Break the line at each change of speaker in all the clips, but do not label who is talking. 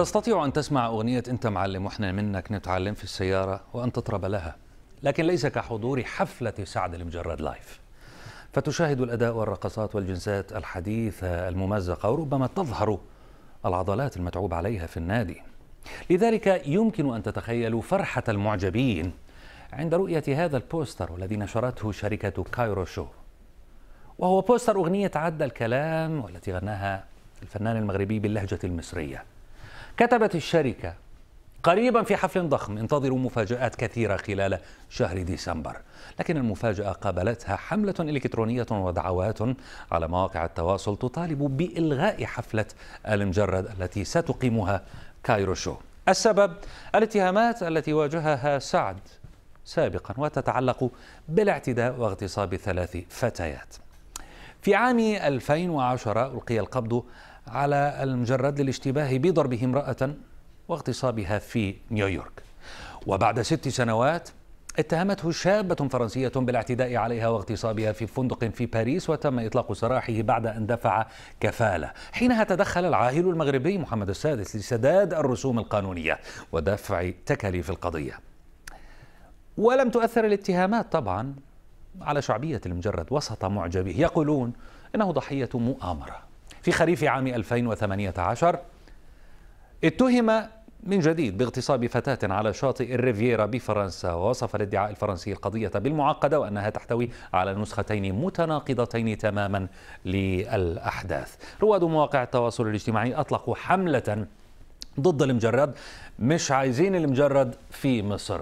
تستطيع أن تسمع أغنية أنت معلم وإحنا منك نتعلم في السيارة وأن تطرب لها لكن ليس كحضور حفلة سعد المجرد لايف فتشاهد الأداء والرقصات والجنسات الحديثة الممزقة وربما تظهر العضلات المتعوب عليها في النادي لذلك يمكن أن تتخيلوا فرحة المعجبين عند رؤية هذا البوستر الذي نشرته شركة كايرو شو وهو بوستر أغنية عد الكلام والتي غناها الفنان المغربي باللهجة المصرية كتبت الشركة قريبا في حفل ضخم انتظروا مفاجآت كثيرة خلال شهر ديسمبر لكن المفاجأة قابلتها حملة إلكترونية ودعوات على مواقع التواصل تطالب بإلغاء حفلة المجرد التي ستقيمها كايرو شو السبب الاتهامات التي واجهها سعد سابقا وتتعلق بالاعتداء واغتصاب ثلاث فتيات في عام 2010 ألقي القبض على المجرد للاشتباه بضربه امرأة واغتصابها في نيويورك وبعد ست سنوات اتهمته شابة فرنسية بالاعتداء عليها واغتصابها في فندق في باريس وتم إطلاق سراحه بعد أن دفع كفالة حينها تدخل العاهل المغربي محمد السادس لسداد الرسوم القانونية ودفع تكاليف القضية ولم تؤثر الاتهامات طبعا على شعبية المجرد وسط معجبه يقولون إنه ضحية مؤامرة في خريف عام 2018 اتهم من جديد باغتصاب فتاة على شاطئ الريفييرا بفرنسا ووصف الادعاء الفرنسي القضية بالمعقدة وأنها تحتوي على نسختين متناقضتين تماما للأحداث رواد مواقع التواصل الاجتماعي أطلقوا حملة ضد المجرد مش عايزين المجرد في مصر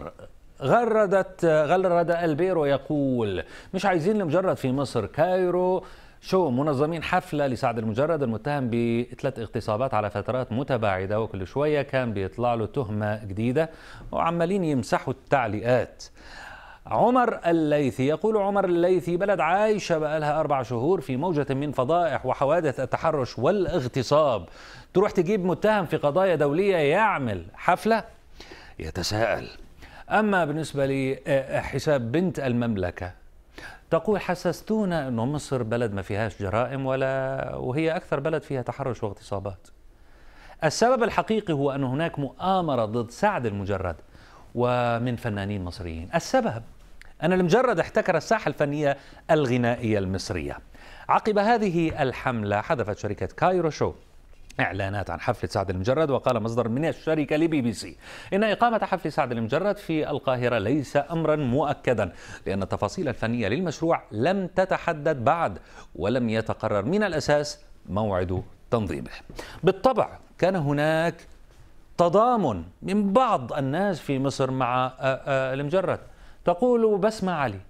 غردت غرد البيرو يقول مش عايزين المجرد في مصر كايرو شو منظمين حفلة لسعد المجرد المتهم بثلاث اغتصابات على فترات متباعدة وكل شوية كان بيطلع له تهمة جديدة وعمالين يمسحوا التعليقات عمر الليثي يقول عمر الليثي بلد عايشة بقالها أربع شهور في موجة من فضائح وحوادث التحرش والاغتصاب تروح تجيب متهم في قضايا دولية يعمل حفلة يتساءل أما بالنسبة لحساب بنت المملكة تقول حسستونا أنه مصر بلد ما فيهاش جرائم ولا وهي أكثر بلد فيها تحرش واغتصابات السبب الحقيقي هو أن هناك مؤامرة ضد سعد المجرد ومن فنانين مصريين السبب أن المجرد احتكر الساحة الفنية الغنائية المصرية عقب هذه الحملة حذفت شركة كايرو شو إعلانات عن حفل سعد المجرد وقال مصدر من الشركة لبي بي سي إن إقامة حفل سعد المجرد في القاهرة ليس أمرا مؤكدا لأن التفاصيل الفنية للمشروع لم تتحدد بعد ولم يتقرر من الأساس موعد تنظيمه بالطبع كان هناك تضامن من بعض الناس في مصر مع آه، آه، المجرد تقول بسمة علي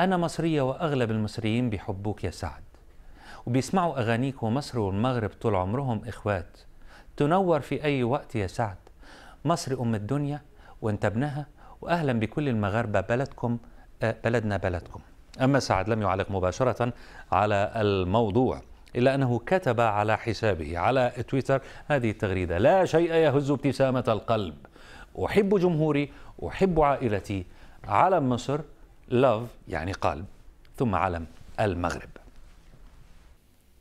أنا مصرية وأغلب المصريين بيحبوك يا سعد وبيسمعوا أغانيك ومصر والمغرب طول عمرهم إخوات تنور في أي وقت يا سعد مصر أم الدنيا وأنت ابنها وأهلا بكل المغاربة بلدكم آه، بلدنا بلدكم أما سعد لم يعلق مباشرة على الموضوع إلا أنه كتب على حسابه على تويتر هذه التغريدة لا شيء يهز ابتسامة القلب أحب جمهوري أحب عائلتي علم مصر لاف يعني قلب ثم علم المغرب